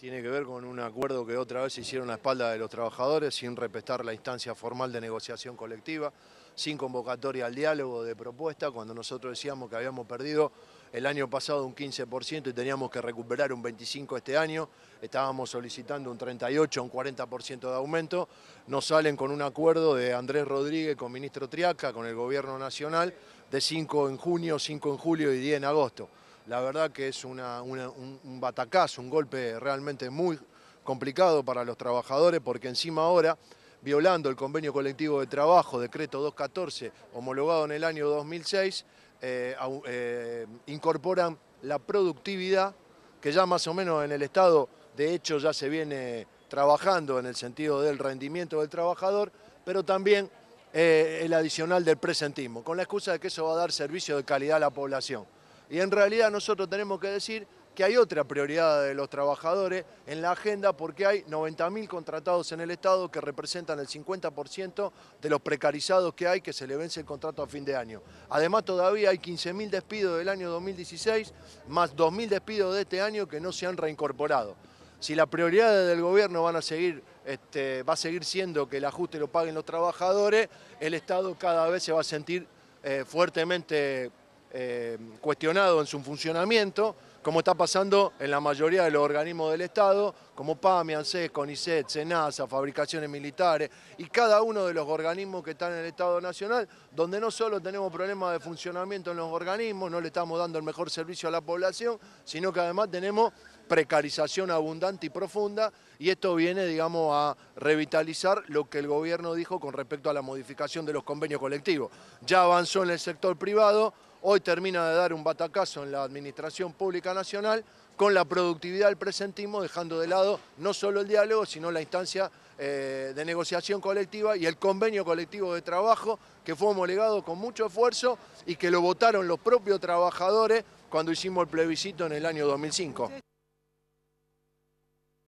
Tiene que ver con un acuerdo que otra vez hicieron a espalda de los trabajadores sin respetar la instancia formal de negociación colectiva, sin convocatoria al diálogo de propuesta, cuando nosotros decíamos que habíamos perdido el año pasado un 15% y teníamos que recuperar un 25% este año, estábamos solicitando un 38%, un 40% de aumento, nos salen con un acuerdo de Andrés Rodríguez con ministro Triaca, con el gobierno nacional, de 5 en junio, 5 en julio y 10 en agosto. La verdad que es un, batacazo, un golpe realmente muy complicado para los trabajadores porque encima ahora violando el convenio colectivo de trabajo, decreto 214, homologado en el año 2006, eh, eh, incorporan la productividad, que ya más o menos en el Estado, de hecho, ya se viene trabajando en el sentido del rendimiento del trabajador, pero también eh, el adicional del presentismo, con la excusa de que eso va a dar servicio de calidad a la población. Y en realidad nosotros tenemos que decir que hay otra prioridad de los trabajadores en la agenda porque hay 90.000 contratados en el Estado que representan el 50% de los precarizados que hay que se le vence el contrato a fin de año. Además todavía hay 15.000 despidos del año 2016 más 2.000 despidos de este año que no se han reincorporado. Si la prioridad del gobierno van a seguir, este, va a seguir siendo que el ajuste lo paguen los trabajadores, el Estado cada vez se va a sentir eh, fuertemente eh, cuestionado en su funcionamiento, como está pasando en la mayoría de los organismos del Estado, como PAMI, ANSES, CONICET, SENASA, Fabricaciones Militares y cada uno de los organismos que están en el Estado Nacional, donde no solo tenemos problemas de funcionamiento en los organismos, no le estamos dando el mejor servicio a la población, sino que además tenemos precarización abundante y profunda y esto viene, digamos, a revitalizar lo que el gobierno dijo con respecto a la modificación de los convenios colectivos. Ya avanzó en el sector privado, hoy termina de dar un batacazo en la Administración Pública Nacional con la productividad del presentismo, dejando de lado no solo el diálogo, sino la instancia eh, de negociación colectiva y el convenio colectivo de trabajo, que fue homologado con mucho esfuerzo y que lo votaron los propios trabajadores cuando hicimos el plebiscito en el año 2005.